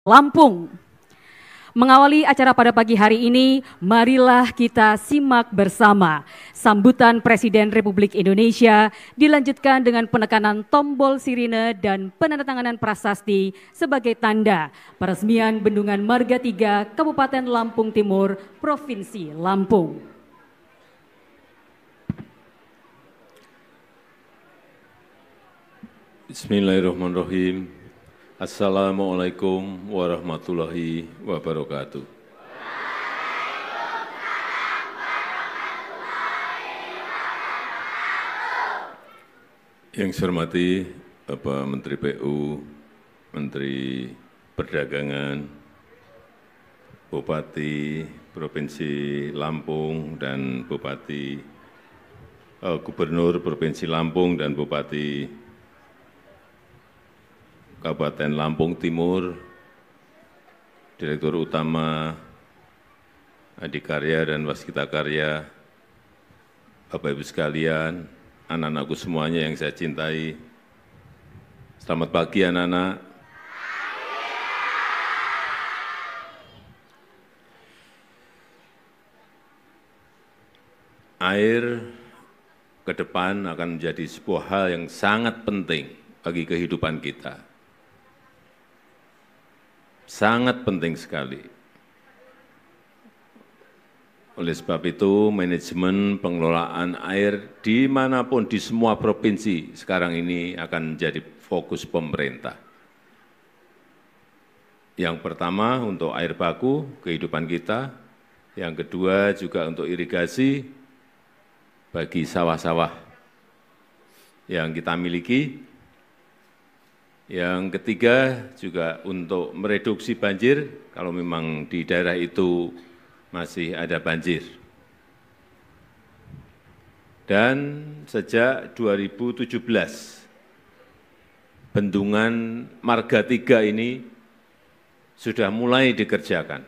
Lampung. Mengawali acara pada pagi hari ini, marilah kita simak bersama sambutan Presiden Republik Indonesia dilanjutkan dengan penekanan tombol sirine dan penandatanganan prasasti sebagai tanda peresmian Bendungan Marga Tiga, Kabupaten Lampung Timur, Provinsi Lampung. Bismillahirrahmanirrahim. Assalamualaikum warahmatullahi wabarakatuh. Yang saya hormati Bapak Menteri PU, Menteri Perdagangan, Bupati Provinsi Lampung dan Bupati uh, Gubernur Provinsi Lampung dan Bupati Kabupaten Lampung Timur, Direktur Utama Adikarya dan Waskita Karya, Bapak-Ibu sekalian, anak-anakku semuanya yang saya cintai. Selamat pagi anak-anak. air ke depan akan menjadi sebuah hal yang sangat penting bagi kehidupan kita sangat penting sekali. Oleh sebab itu, manajemen pengelolaan air dimanapun di semua provinsi sekarang ini akan menjadi fokus pemerintah. Yang pertama untuk air baku, kehidupan kita. Yang kedua juga untuk irigasi bagi sawah-sawah yang kita miliki yang ketiga juga untuk mereduksi banjir kalau memang di daerah itu masih ada banjir. Dan sejak 2017, bendungan Marga 3 ini sudah mulai dikerjakan.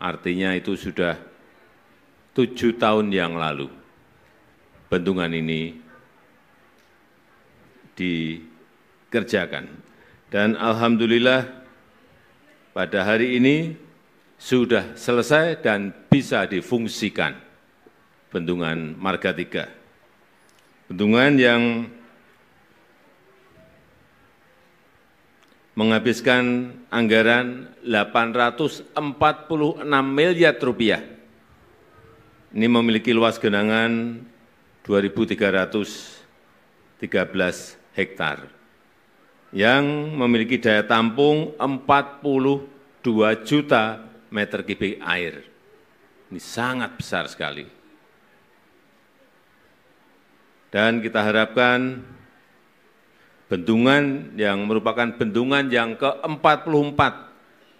Artinya itu sudah tujuh tahun yang lalu bendungan ini di kerjakan. Dan alhamdulillah pada hari ini sudah selesai dan bisa difungsikan bendungan Marga 3. Bendungan yang menghabiskan anggaran 846 miliar rupiah. Ini memiliki luas genangan 2.313 hektar yang memiliki daya tampung 42 juta meter kubik air. Ini sangat besar sekali. Dan kita harapkan bendungan yang merupakan bendungan yang ke-44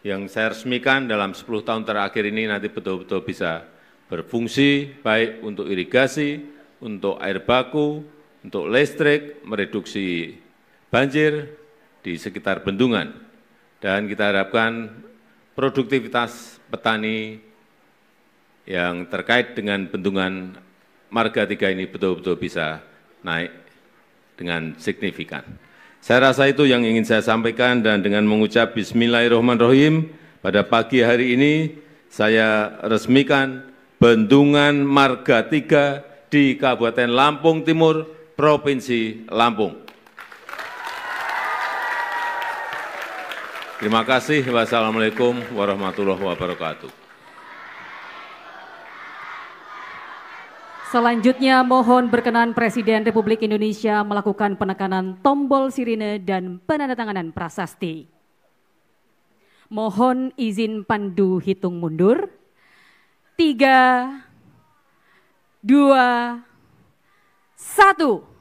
yang saya resmikan dalam 10 tahun terakhir ini nanti betul-betul bisa berfungsi baik untuk irigasi, untuk air baku, untuk listrik, mereduksi banjir di sekitar bendungan. Dan kita harapkan produktivitas petani yang terkait dengan bendungan marga tiga ini betul-betul bisa naik dengan signifikan. Saya rasa itu yang ingin saya sampaikan dan dengan mengucap Bismillahirrahmanirrahim pada pagi hari ini saya resmikan Bendungan Marga Tiga di Kabupaten Lampung Timur, Provinsi Lampung. Terima kasih. Wassalamualaikum warahmatullahi wabarakatuh. Selanjutnya mohon berkenan Presiden Republik Indonesia melakukan penekanan tombol sirine dan penandatanganan prasasti. Mohon izin pandu hitung mundur. Tiga, dua, satu.